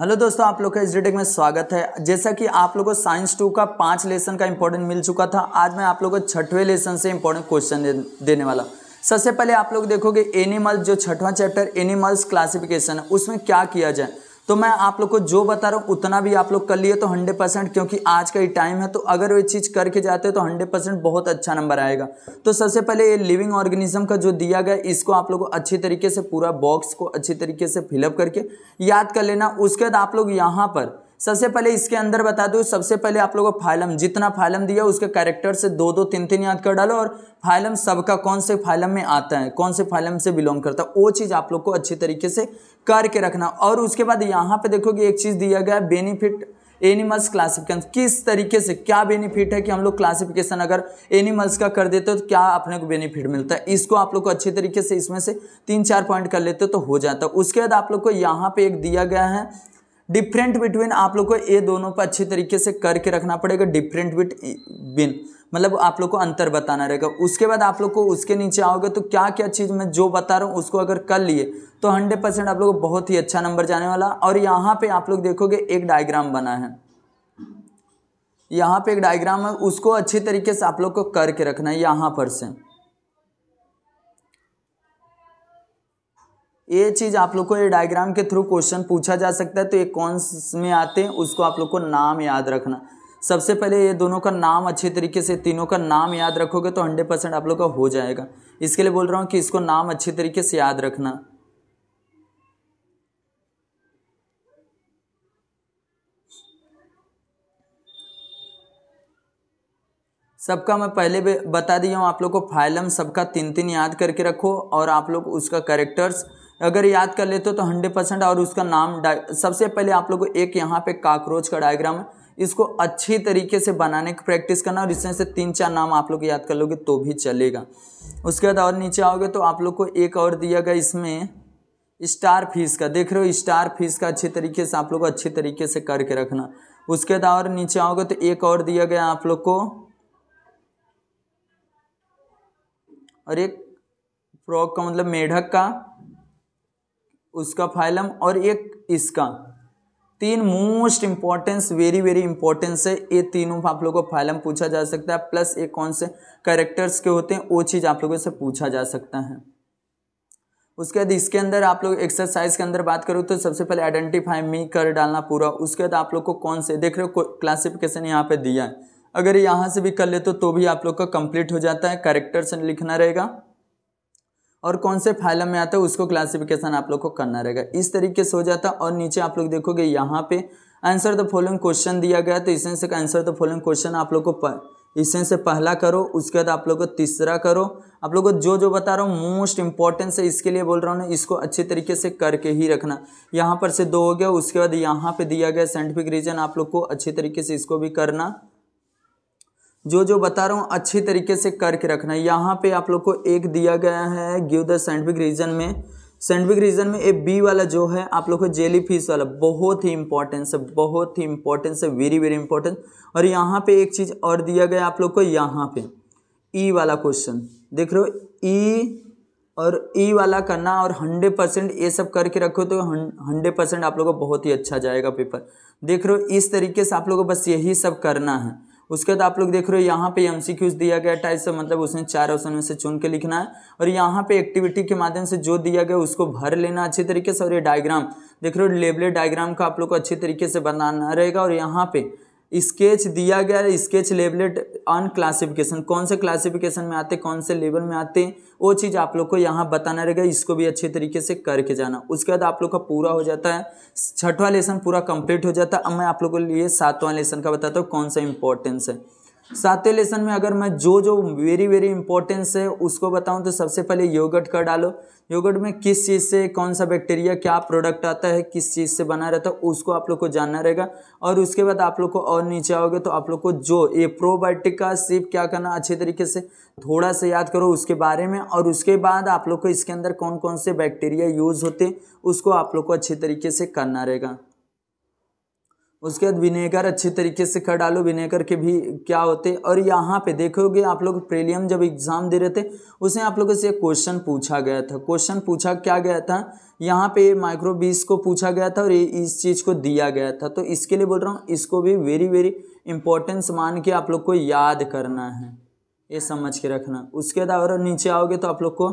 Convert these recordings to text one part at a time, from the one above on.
hello दोस्तों आप लोग का इस रीडिंग में स्वागत है जैसा कि आप लोगों को साइंस टू का पांच लेसन का इंपॉर्टेंट मिल चुका था आज मैं आप लोगों को छठवें लेसन से इंपॉर्टेंट क्वेश्चन दे, देने वाला सबसे पहले आप लोग देखोगे एनिमल जो छठवां चैप्टर एनिमल्स क्लासिफिकेशन है उसमें क्या किया जाए तो मैं आप लोग को जो बता रहा हूँ उतना भी आप लोग कर लिए तो हंड्रेड परसेंट क्योंकि आज का ही टाइम है तो अगर वो चीज़ करके जाते हो तो हंड्रेड परसेंट बहुत अच्छा नंबर आएगा तो सबसे पहले ये लिविंग ऑर्गेनिज्म का जो दिया गया इसको आप लोग को अच्छी तरीके से पूरा बॉक्स को अच्छी तरीके से फिलअप करके याद कर लेना उसके बाद आप लोग यहाँ पर सबसे पहले इसके अंदर बता दो सबसे पहले आप लोगों को फाइलम जितना फाइलम दिया उसके कैरेक्टर से दो दो तीन तीन याद कर डालो और फाइलम सबका कौन से फाइलम में आता है कौन से फाइलम से बिलोंग करता है वो चीज़ आप लोग को अच्छी तरीके से करके रखना और उसके बाद यहाँ पे देखोगे एक चीज़ दिया गया है बेनिफिट एनिमल्स क्लासिफिकेशन किस तरीके से क्या बेनिफिट है कि हम लोग क्लासिफिकेशन अगर एनिमल्स का कर देते हो तो क्या अपने को बेनिफिट मिलता है इसको आप लोग को अच्छे तरीके से इसमें से तीन चार पॉइंट कर लेते हो तो हो जाता है उसके बाद आप लोग को यहाँ पे एक दिया गया है डिफरेंट बिटवीन आप लोग को ये दोनों को अच्छी तरीके से करके रखना पड़ेगा डिफरेंट बिटवीन मतलब आप लोग को अंतर बताना रहेगा उसके बाद आप लोग को उसके नीचे आओगे तो क्या क्या चीज़ मैं जो बता रहा हूँ उसको अगर कर लिए तो हंड्रेड परसेंट आप लोग को बहुत ही अच्छा नंबर जाने वाला और यहाँ पे आप लोग देखोगे एक डायग्राम बना है यहाँ पे एक डायग्राम है उसको अच्छे तरीके से आप लोग को करके रखना है यहाँ पर से ये चीज़ आप लोग को ये डायग्राम के थ्रू क्वेश्चन पूछा जा सकता है तो ये कौन में आते हैं उसको आप लोग को नाम याद रखना सबसे पहले ये दोनों का नाम अच्छे तरीके से तीनों का नाम याद रखोगे तो हंड्रेड परसेंट आप लोग का हो जाएगा इसके लिए बोल रहा हूँ कि इसको नाम अच्छे तरीके से याद रखना सबका मैं पहले भी बता दिया हूँ आप लोग को फाइलम सबका तीन तीन याद करके रखो और आप लोग उसका करेक्टर्स अगर याद कर लेते हो तो हंड्रेड परसेंट और उसका नाम सबसे पहले आप लोग को एक यहाँ पे काकरोच का डायग्राम है इसको अच्छी तरीके से बनाने की प्रैक्टिस करना और इसमें से तीन चार नाम आप लोग याद कर लोगे तो भी चलेगा उसके बाद और नीचे आओगे तो आप लोग को एक और दिया गया इसमें स्टार फीस का देख रहे हो स्टार फीस का अच्छी तरीके से आप लोग को अच्छी तरीके से करके रखना उसके बाद और नीचे आओगे तो एक और दिया गया आप लोग को और एक फ्रॉक का मतलब मेढक का उसका फाइलम और एक इसका तीन most importance very very importance है ये तीनों आप लोगों को फाइलम पूछा जा सकता है प्लस ये कौन से करेक्टर्स के होते हैं वो चीज़ आप लोगों से पूछा जा सकता है उसके बाद इसके अंदर आप लोग एक्सरसाइज के अंदर बात करो तो सबसे पहले आइडेंटिफाई मी कर डालना पूरा उसके बाद आप लोग को कौन से देख रहे हो क्लासिफिकेशन यहाँ पे दिया है अगर यहाँ से भी कर ले तो, तो भी आप लोग का कंप्लीट हो जाता है करेक्टर्स लिखना रहेगा और कौन से फाइलम में आता है उसको क्लासिफिकेशन आप लोग को करना रहेगा इस तरीके से हो जाता है और नीचे आप लोग देखोगे यहाँ पे आंसर द फॉलोइंग क्वेश्चन दिया गया तो इसमें से आंसर द फॉलोइंग क्वेश्चन आप लोग को इसमें से पहला करो उसके बाद आप लोग को तीसरा करो आप लोग को जो जो बता रहा हूँ मोस्ट इंपॉर्टेंस है इसके लिए बोल रहा हूँ ना इसको अच्छे तरीके से करके ही रखना यहाँ पर से दो हो गया उसके बाद यहाँ पे दिया गया साइंटिफिक रीजन आप लोग को अच्छे तरीके से इसको भी करना जो जो बता रहा हूँ अच्छे तरीके से करके रखना है यहाँ पे आप लोग को एक दिया गया है गिव द साइंटिफिक रीजन में साइंटिफिक रीजन में ए बी वाला जो है आप लोग को जेली फिश वाला बहुत ही इंपॉर्टेंस है बहुत ही इंपॉर्टेंस है वेरी वेरी इंपॉर्टेंट और यहाँ पे एक चीज़ और दिया गया आप लोग को यहाँ पे ई e वाला क्वेश्चन देख रहे हो ई e और ई e वाला करना और हंड्रेड परसेंट ये सब करके रखो तो हंड्रेड परसेंट आप लोगों को बहुत ही अच्छा जाएगा पेपर देख रहे हो इस तरीके से आप लोगों को बस यही सब करना है उसके बाद आप लोग देख रहे हो यहाँ पे क्यूज दिया गया अट्ठाईस मतलब उसने चार ऑप्शन में से चुन के लिखना है और यहाँ पे एक्टिविटी के माध्यम से जो दिया गया उसको भर लेना अच्छे तरीके से और ये डायग्राम देख रहे हो लेबले डायग्राम का आप लोग को अच्छे तरीके से बनाना रहेगा और यहाँ पे स्केच दिया गया है स्केच लेबलेट ऑन क्लासिफिकेशन कौन से क्लासिफिकेशन में आते कौन से लेवल में आते वो चीज़ आप लोग को यहाँ बताना रहेगा इसको भी अच्छे तरीके से करके जाना उसके बाद आप लोग का पूरा हो जाता है छठवां लेसन पूरा कंप्लीट हो जाता है अब मैं आप लोगों के लिए सातवां लेसन का बताता हूँ कौन सा इंपॉर्टेंस है सातवें लेसन में अगर मैं जो जो वेरी वेरी इंपॉर्टेंस है उसको बताऊं तो सबसे पहले योगर्ट का डालो योगर्ट में किस चीज़ से कौन सा बैक्टीरिया क्या प्रोडक्ट आता है किस चीज़ से बना रहता है उसको आप लोग को जानना रहेगा और उसके बाद आप लोग को और नीचे आओगे तो आप लोग को जो ये प्रोबायोटिक का सिर्फ क्या करना अच्छे तरीके से थोड़ा सा याद करो उसके बारे में और उसके बाद आप लोग को इसके अंदर कौन कौन से बैक्टीरिया यूज़ होते हैं उसको आप लोग को अच्छे तरीके से करना रहेगा उसके बाद विनेगर अच्छे तरीके से कर डालो विनेगर के भी क्या होते और यहाँ पे देखोगे आप लोग प्रीलियम जब एग्ज़ाम दे रहे थे उसमें आप लोगों से क्वेश्चन पूछा गया था क्वेश्चन पूछा क्या गया था यहाँ पे माइक्रोबीस को पूछा गया था और ये इस चीज़ को दिया गया था तो इसके लिए बोल रहा हूँ इसको भी वेरी वेरी इंपॉर्टेंस मान के आप लोग को याद करना है ये समझ के रखना उसके बाद और नीचे आओगे तो आप लोग को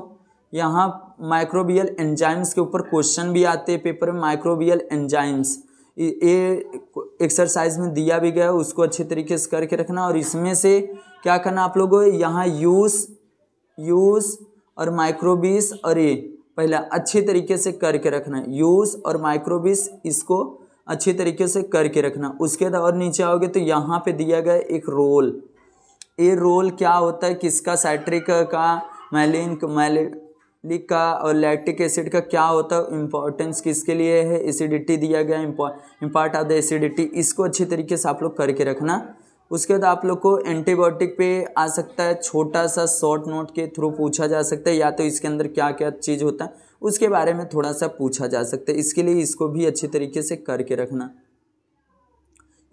यहाँ माइक्रोबियल एंजाइम्स के ऊपर क्वेश्चन भी आते हैं पेपर में माइक्रोबियल एंजाइम्स ये एक्सरसाइज में दिया भी गया है उसको अच्छे तरीके से करके रखना और इसमें से क्या करना आप लोगों यहाँ यूज़ यूज़ और माइक्रोबिस और ये पहला अच्छे तरीके से करके रखना यूज़ और माइक्रोबिस इसको अच्छे तरीके से करके रखना उसके बाद और नीचे आओगे तो यहाँ पे दिया गया एक रोल ये रोल क्या होता है किसका साइट्रिक का मैलिन मैलिन लिक का और लैक्टिक एसिड का क्या होता है इम्पोर्टेंस किसके लिए है एसिडिटी दिया गया इम्पार्ट ऑफ द एसिडिटी इसको अच्छी तरीके से आप लोग करके रखना उसके बाद आप लोग को एंटीबायोटिक पे आ सकता है छोटा सा शॉर्ट नोट के थ्रू पूछा जा सकता है या तो इसके अंदर क्या क्या चीज़ होता है उसके बारे में थोड़ा सा पूछा जा सकता है इसके लिए इसको भी अच्छी तरीके से करके रखना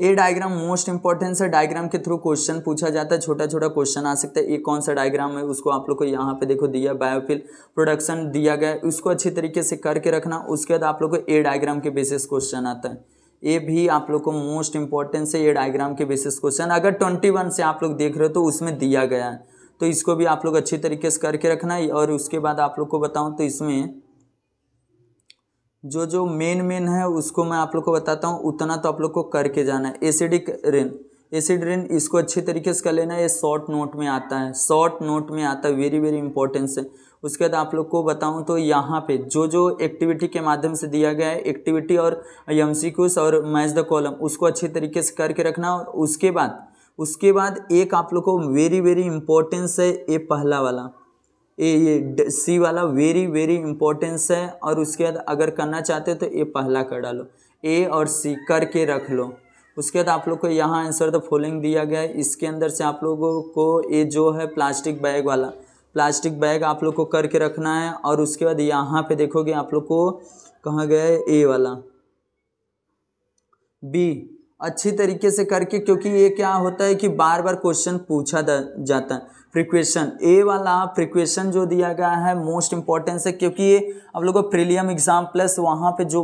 ये डायग्राम मोस्ट इंपॉर्टेंट है डायग्राम के थ्रू क्वेश्चन पूछा जाता है छोटा छोटा क्वेश्चन आ सकता है ये कौन सा डायग्राम है उसको आप लोग को यहाँ पे देखो दिया बायोफिल प्रोडक्शन दिया गया उसको अच्छी तरीके से करके रखना उसके बाद आप लोग को ए डायग्राम के बेसिस क्वेश्चन आता है ये भी आप लोग को मोस्ट इंपॉर्टेंट से ये डायग्राम के बेसिस क्वेश्चन अगर ट्वेंटी वन से आप लोग देख रहे हो तो उसमें दिया गया है तो इसको भी आप लोग अच्छी तरीके से करके रखना और उसके बाद आप लोग को बताऊँ तो इसमें जो जो मेन मेन है उसको मैं आप लोग को बताता हूँ उतना तो आप लोग को करके जाना है एसिडिक रेन एसिड रेन इसको अच्छी तरीके से कर लेना ये शॉर्ट नोट में आता है शॉर्ट नोट में आता है वेरी वेरी इंपॉर्टेंस है उसके बाद आप लोग को बताऊं तो यहाँ पे जो जो एक्टिविटी के माध्यम से दिया गया है एक्टिविटी और एम और मैच द कॉलम उसको अच्छी तरीके से करके रखना और उसके बाद उसके बाद एक आप लोग को वेरी वेरी इंपॉर्टेंस है ये पहला वाला ये सी वाला वेरी वेरी इंपॉर्टेंस है और उसके बाद अगर करना चाहते हो तो ये पहला कर डालो ए और सी करके रख लो उसके बाद आप लोग को यहाँ आंसर द फॉलोइंग दिया गया है इसके अंदर से आप लोगों को ये जो है प्लास्टिक बैग वाला प्लास्टिक बैग आप लोग को करके रखना है और उसके बाद यहाँ पे देखोगे आप लोग को कहाँ गया है ए वाला बी अच्छी तरीके से करके क्योंकि ये क्या होता है कि बार बार क्वेश्चन पूछा जाता है प्रिक्वेशन ए वाला प्रिक्वेशन जो दिया गया है मोस्ट इंपॉर्टेंस है क्योंकि ये आप लोगों को प्रीलियम एग्जाम प्लस वहाँ पे जो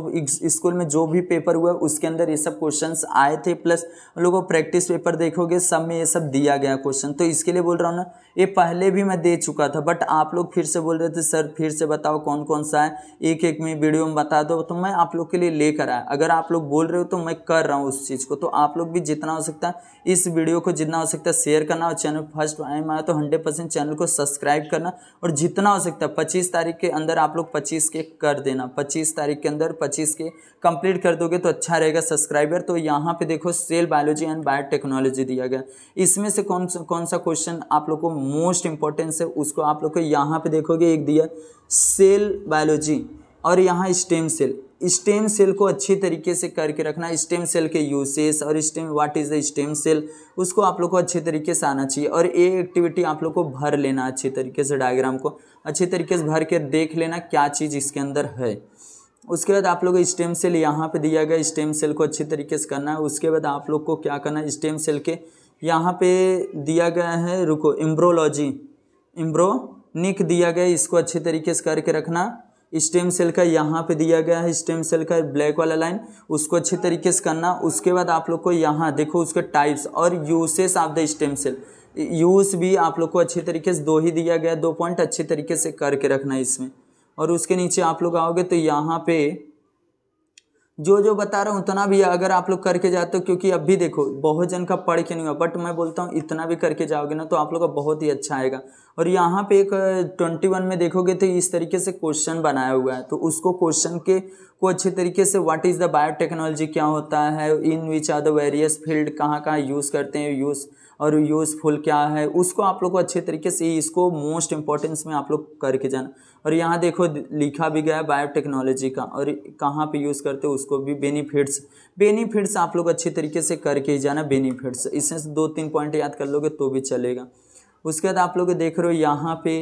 स्कूल में जो भी पेपर हुआ उसके अंदर ये सब क्वेश्चंस आए थे प्लस आप लोगों को प्रैक्टिस पेपर देखोगे सब में ये सब दिया गया क्वेश्चन तो इसके लिए बोल रहा हूँ ना ये पहले भी मैं दे चुका था बट आप लोग फिर से बोल रहे थे सर फिर से बताओ कौन कौन सा है एक एक में वीडियो में बता दो तो मैं आप लोग के लिए लेकर आया अगर आप लोग बोल रहे हो तो मैं कर रहा हूँ उस चीज़ को तो आप लोग भी जितना हो सकता है इस वीडियो को जितना हो सकता है शेयर करना और चैनल फर्स्ट टाइम आया तो हंड्रेड परसेंट चैनल को सब्सक्राइब करना और जितना हो सकता है पच्चीस तारीख के अंदर आप लोग पच्चीस के कर देना पच्चीस तारीख के अंदर पच्चीस के कंप्लीट कर दोगे तो अच्छा रहेगा सब्सक्राइबर तो यहाँ पे देखो सेल बायोलॉजी एंड बायोटेक्नोलॉजी दिया गया इसमें से कौन सा कौन सा क्वेश्चन आप लोग को मोस्ट इंपॉर्टेंस है उसको आप लोग को यहाँ पे देखोगे एक दिया सेल बायोलॉजी और यहाँ स्टेम सेल स्टेम सेल को अच्छी तरीके से करके रखना स्टेम सेल के यूसेस और stem what is the stem cell उसको आप लोग को अच्छे तरीके से आना चाहिए और ये एक्टिविटी आप लोग को भर लेना अच्छे तरीके से डायग्राम को अच्छे तरीके से भर के देख लेना क्या चीज़ इसके अंदर है उसके बाद आप लोग स्टेम सेल यहाँ पे दिया गया स्टेम सेल को अच्छे तरीके से करना है उसके बाद आप लोग को क्या करना है स्टेम सेल के यहाँ पे दिया गया है रुको इम्ब्रोलॉजी इम्ब्रोनिक दिया गया इसको अच्छे तरीके से करके रखना स्टेम सेल का यहाँ पे दिया गया है स्टेम सेल का ब्लैक वाला लाइन उसको अच्छे तरीके से करना उसके बाद आप लोग को यहाँ देखो उसके टाइप्स और uses of the stem cell use भी आप लोग को अच्छे तरीके से दो ही दिया गया दो पॉइंट अच्छे तरीके से करके रखना है इसमें और उसके नीचे आप लोग आओगे तो यहाँ पे जो जो बता रहा हूँ उतना भी अगर आप लोग करके जाते हो क्योंकि अब भी देखो बहुत जन का पढ़ के नहीं हुआ बट मैं बोलता हूँ इतना भी करके जाओगे ना तो आप लोग का बहुत ही अच्छा आएगा और यहाँ पे एक ट्वेंटी वन में देखोगे तो इस तरीके से क्वेश्चन बनाया हुआ है तो उसको क्वेश्चन के को अच्छे तरीके से व्हाट इज़ द बायोटेक्नोलॉजी क्या होता है in which are the various field कहाँ कहाँ यूज़ करते हैं यूज़ और यूज़फुल क्या है उसको आप लोग को अच्छे तरीके से इसको मोस्ट इम्पोर्टेंस में आप लोग करके जाना और यहाँ देखो लिखा भी गया है बायोटेक्नोलॉजी का और कहाँ पे यूज़ करते हो उसको भी बेनिफिट्स बेनिफिट्स आप लोग अच्छे तरीके से करके ही जाना बेनिफिट्स इसमें दो तीन पॉइंट याद कर लोगे तो भी चलेगा उसके बाद आप लोग देख रहे हो यहाँ पे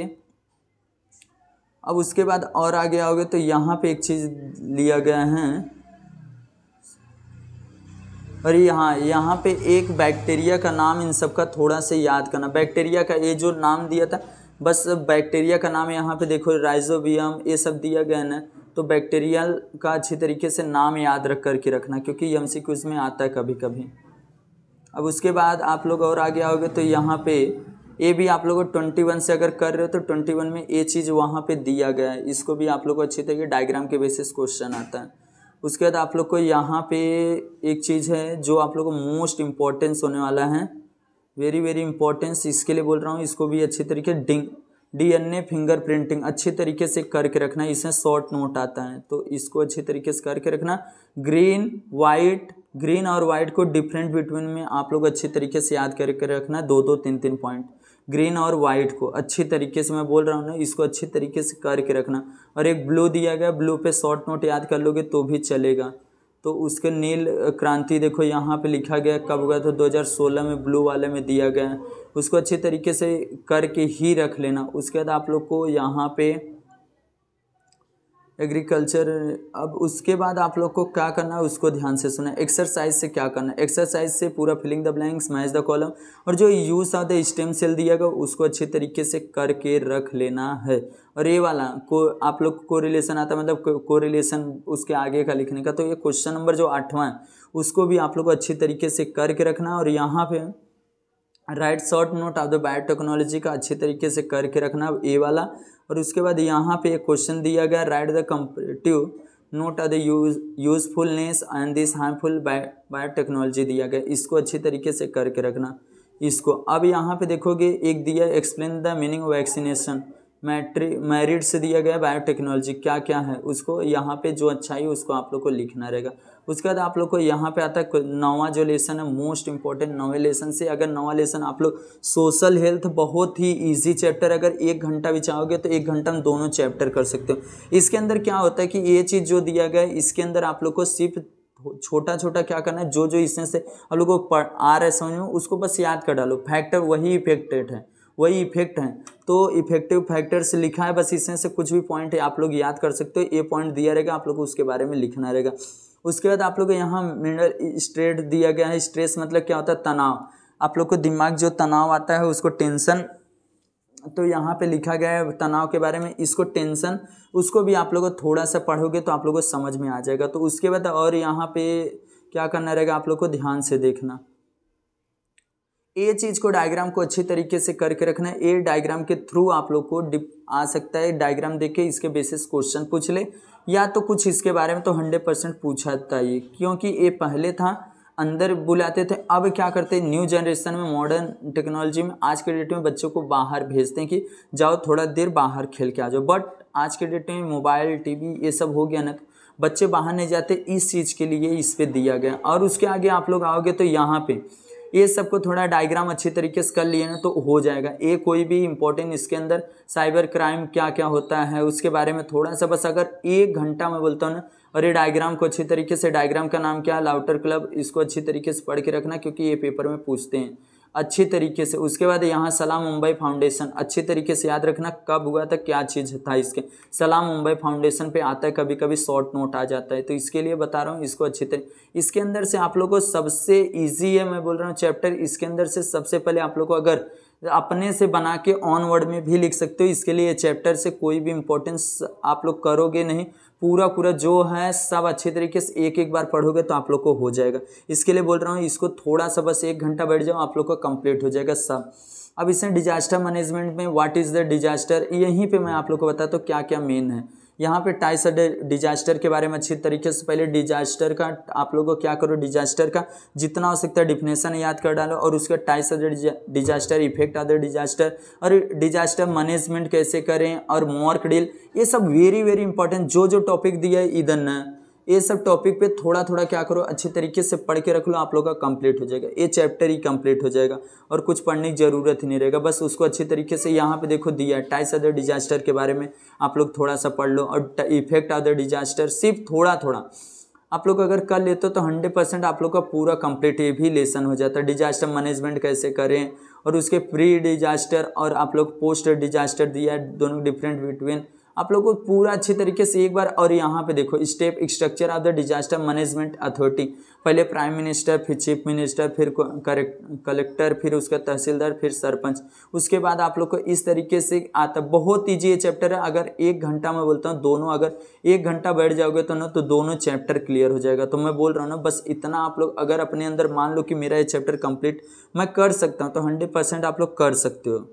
अब उसके बाद और आगे आओगे तो यहाँ पे एक चीज़ लिया गया है और यहाँ यहाँ पे एक बैक्टीरिया का नाम इन सब का थोड़ा सा याद करना बैक्टीरिया का ये जो नाम दिया था बस बैक्टीरिया का नाम यहाँ पे देखो राइजोबियम ये सब दिया गया ना तो बैक्टीरिया का अच्छी तरीके से नाम याद रख करके रखना क्योंकि यम सी में आता है कभी कभी अब उसके बाद आप लोग और आगे आओगे तो यहाँ पे ये भी आप लोग ट्वेंटी वन से अगर कर रहे हो तो ट्वेंटी वन में ये चीज़ वहाँ पे दिया गया है इसको भी आप लोग को अच्छी तरीके डायग्राम के बेसिस क्वेश्चन आता है उसके बाद आप लोग को यहाँ पे एक चीज़ है जो आप लोग को मोस्ट इम्पॉर्टेंस होने वाला है वेरी वेरी इंपॉर्टेंस इसके लिए बोल रहा हूँ इसको भी अच्छी तरीके डिंग D N A fingerprinting अच्छे तरीके से करके रखना इसमें शॉर्ट नोट आता है तो इसको अच्छे तरीके से करके रखना ग्रीन वाइट ग्रीन और वाइट को डिफरेंट बिटवीन में आप लोग अच्छे तरीके से याद करके रखना दो दो तीन तीन पॉइंट ग्रीन और वाइट को अच्छी तरीके से मैं बोल रहा हूँ ना इसको अच्छी तरीके से करके रखना और एक ब्लू दिया गया ब्लू पे शॉर्ट नोट याद कर लोगे तो भी चलेगा तो उसके नील क्रांति देखो यहाँ पे लिखा गया कब हुआ तो 2016 में ब्लू वाले में दिया गया उसको अच्छे तरीके से करके ही रख लेना उसके बाद आप लोग को यहाँ पे एग्रीकल्चर अब उसके बाद आप लोग को क्या करना है उसको ध्यान से सुना एक्सरसाइज से क्या करना है एक्सरसाइज से पूरा filling the blanks match the column और जो use of the stem cell दिया गया उसको अच्छे तरीके से करके रख लेना है और ये वाला को आप लोग को रिलेशन आता मतलब को रिलेशन उसके आगे का लिखने का तो ये क्वेश्चन नंबर जो आठवां है उसको भी आप लोग को अच्छे तरीके से करके रखना और यहाँ पर write short note of the biotechnology का अच्छे तरीके से करके रखना ए वाला और उसके बाद यहाँ पे एक क्वेश्चन दिया गया write the comparative note of the use usefulness and this harmful biotechnology दिया गया इसको अच्छे तरीके से करके रखना इसको अब यहाँ पे देखोगे एक दिया एक्सप्लेन द मीनिंग वैक्सीनेशन मैट्री मैरिट से दिया गया बायोटेक्नोलॉजी क्या क्या है उसको यहाँ पे जो अच्छा है उसको आप लोग को लिखना रहेगा उसके बाद आप लोग को यहाँ पे आता है नवा जो लेसन है मोस्ट इंपॉर्टेंट नवे लेसन से अगर नवा लेसन आप लोग सोशल हेल्थ बहुत ही ईजी चैप्टर अगर एक घंटा भी चाहोगे तो एक घंटा हम दोनों चैप्टर कर सकते हो इसके अंदर क्या होता है कि ये चीज़ जो दिया गया है इसके अंदर आप लोग को सिर्फ छोटा छोटा क्या करना है जो जो इसमें से आप लोग को आ रहा है समझ में उसको बस याद कर डालो फैक्टर वही इफेक्टेड है वही इफेक्ट है तो इफेक्टिव फैक्टर से लिखा है बस इसमें से कुछ भी पॉइंट आप लोग याद कर सकते हो ये पॉइंट दिया रहेगा आप लोग को उसके बारे में लिखना रहेगा उसके बाद आप लोग यहाँ मिनरल स्ट्रेट दिया गया है स्ट्रेस मतलब क्या होता है तनाव आप लोग को दिमाग जो तनाव आता है उसको टेंशन तो यहाँ पे लिखा गया है तनाव के बारे में इसको टेंशन उसको भी आप लोग थोड़ा सा पढ़ोगे तो आप लोगों को समझ में आ जाएगा तो उसके बाद और यहाँ पे क्या करना रहेगा आप लोग को ध्यान से देखना ये चीज़ को डायग्राम को अच्छी तरीके से करके रखना है ये डायग्राम के थ्रू आप लोग को डिप आ सकता है डायग्राम देख के इसके बेसिस क्वेश्चन पूछ ले या तो कुछ इसके बारे में तो हंड्रेड परसेंट पूछा था ये क्योंकि ये पहले था अंदर बुलाते थे अब क्या करते हैं न्यू जनरेशन में मॉडर्न टेक्नोलॉजी में आज के डेट में बच्चों को बाहर भेजते हैं कि जाओ थोड़ा देर बाहर खेल के आ जाओ बट आज के डेट में मोबाइल टीवी ये सब हो गया ना तो बच्चे बाहर नहीं जाते इस चीज़ के लिए इस पर दिया गया और उसके आगे आप लोग आओगे तो यहाँ पर ये सबको थोड़ा डायग्राम अच्छी तरीके से कर लिए ना तो हो जाएगा ये कोई भी इंपॉर्टेंट इसके अंदर साइबर क्राइम क्या क्या होता है उसके बारे में थोड़ा सा बस अगर एक घंटा मैं बोलता हूँ ना और ये डायग्राम को अच्छी तरीके से डायग्राम का नाम क्या लाउटर क्लब इसको अच्छी तरीके से पढ़ के रखना क्योंकि ये पेपर में पूछते हैं अच्छी तरीके से उसके बाद यहाँ सलाम मुंबई फाउंडेशन अच्छी तरीके से याद रखना कब हुआ था क्या चीज़ था इसके सलाम मुंबई फाउंडेशन पे आता है कभी कभी शॉर्ट नोट आ जाता है तो इसके लिए बता रहा हूँ इसको अच्छी तरीके इसके अंदर से आप लोग को सबसे ईजी है मैं बोल रहा हूँ चैप्टर इसके अंदर से सबसे पहले आप लोग को अगर अपने से बना के ऑन वर्ड में भी लिख सकते हो इसके लिए चैप्टर से कोई भी इम्पोर्टेंस आप लोग करोगे नहीं पूरा पूरा जो है सब अच्छे तरीके से एक एक बार पढ़ोगे तो आप लोग को हो जाएगा इसके लिए बोल रहा हूँ इसको थोड़ा सा बस एक घंटा बैठ जाओ आप लोग का कंप्लीट हो जाएगा सब अब इसमें डिजास्टर मैनेजमेंट में व्हाट इज़ द डिजास्टर यहीं पे मैं आप लोग को बताता तो हूँ क्या क्या मेन है यहाँ पे टाइस डिजास्टर के बारे में अच्छी तरीके से पहले डिजास्टर का आप लोगों को क्या करो डिजास्टर का जितना हो सकता है डिफिनेशन याद कर डालो और उसका types disaster effect other disaster और डिजास्टर मैनेजमेंट कैसे करें और मॉर्क डील ये सब वेरी वेरी इंपॉर्टेंट जो जो टॉपिक दिया है इधर ये सब टॉपिक पे थोड़ा थोड़ा क्या करो अच्छे तरीके से पढ़ के रख लो आप लोग का कंप्लीट हो जाएगा ये चैप्टर ही कंप्लीट हो जाएगा और कुछ पढ़ने की ज़रूरत ही नहीं रहेगा बस उसको अच्छे तरीके से यहाँ पे देखो दिया है टाइस अदर डिजास्टर के बारे में आप लोग थोड़ा सा पढ़ लो और इफेक्ट ऑफ द डिजास्टर सिर्फ थोड़ा थोड़ा आप लोग अगर कर लेते हो तो हंड्रेड परसेंट आप लोग का पूरा कंप्लीट ये भी लेसन हो जाता है डिजास्टर मैनेजमेंट कैसे करें और उसके प्री डिजास्टर और आप लोग पोस्ट डिजास्टर दिया है दोनों डिफरेंट बिटवीन आप लोग को पूरा अच्छे तरीके से एक बार और यहाँ पे देखो step structure of the disaster management authority पहले प्राइम मिनिस्टर फिर चीफ मिनिस्टर फिर कलेक्टर फिर उसका तहसीलदार फिर सरपंच उसके बाद आप लोग को इस तरीके से आता बहुत ईजी ये चैप्टर है अगर एक घंटा मैं बोलता हूँ दोनों अगर एक घंटा बैठ जाओगे तो ना तो दोनों चैप्टर क्लियर हो जाएगा तो मैं बोल रहा हूँ ना बस इतना आप लोग अगर अपने अंदर मान लो कि मेरा ये चैप्टर कंप्लीट मैं कर सकता हूँ तो हंड्रेड परसेंट आप लोग कर सकते हो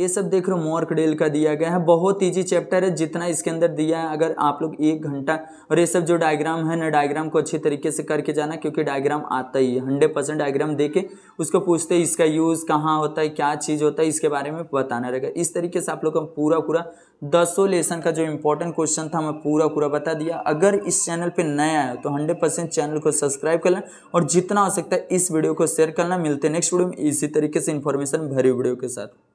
ये सब देख रहे हो मॉर्कडील का दिया गया है बहुत ईजी चैप्टर है जितना इसके अंदर दिया है अगर आप लोग एक घंटा और ये सब जो डायग्राम है ना डायग्राम को अच्छे तरीके से करके जाना क्योंकि डायग्राम आता ही है हंड्रेड परसेंट डायग्राम दे के उसको पूछते हैं इसका यूज़ कहाँ होता है क्या चीज़ होता है इसके बारे में बताना रहेगा इस तरीके से आप लोग का पूरा पूरा दसों लेसन का जो इंपॉर्टेंट क्वेश्चन था मैं पूरा पूरा बता दिया अगर इस चैनल पर नया आया तो हंड्रेड परसेंट चैनल को सब्सक्राइब करना और जितना हो सकता है इस वीडियो को शेयर करना मिलते हैं नेक्स्ट वीडियो में इसी तरीके से इन्फॉर्मेशन भरी वीडियो के साथ